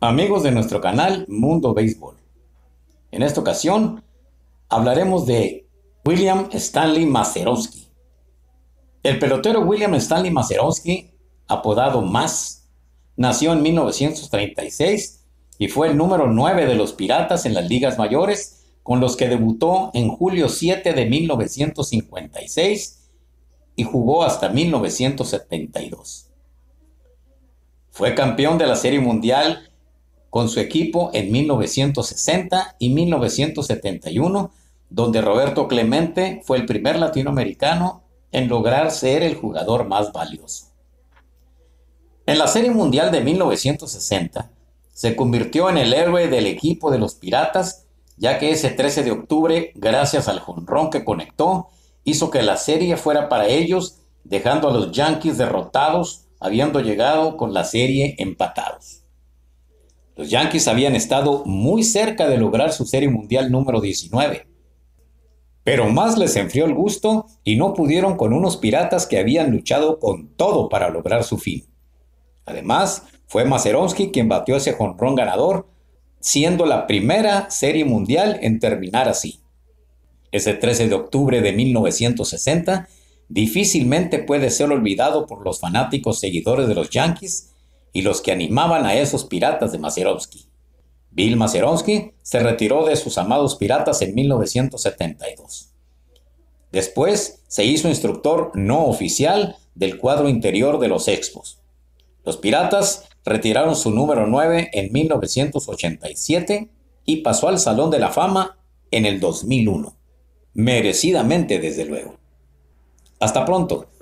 Amigos de nuestro canal Mundo Béisbol, en esta ocasión hablaremos de William Stanley Mazeroski. El pelotero William Stanley Mazeroski, apodado Mas, nació en 1936 y fue el número 9 de los Piratas en las ligas mayores, con los que debutó en julio 7 de 1956 y jugó hasta 1972. Fue campeón de la Serie Mundial con su equipo en 1960 y 1971, donde Roberto Clemente fue el primer latinoamericano en lograr ser el jugador más valioso. En la Serie Mundial de 1960, se convirtió en el héroe del equipo de los Piratas, ya que ese 13 de octubre, gracias al jonrón que conectó, hizo que la serie fuera para ellos, dejando a los Yankees derrotados, habiendo llegado con la serie empatados. Los Yankees habían estado muy cerca de lograr su Serie Mundial número 19. Pero más les enfrió el gusto y no pudieron con unos piratas que habían luchado con todo para lograr su fin. Además, fue Maserowski quien batió ese jonrón ganador, siendo la primera Serie Mundial en terminar así. Ese 13 de octubre de 1960 difícilmente puede ser olvidado por los fanáticos seguidores de los Yankees y los que animaban a esos piratas de Maserowski. Bill Maserowski se retiró de sus amados piratas en 1972. Después se hizo instructor no oficial del cuadro interior de los Expos. Los piratas retiraron su número 9 en 1987 y pasó al Salón de la Fama en el 2001. Merecidamente, desde luego. Hasta pronto.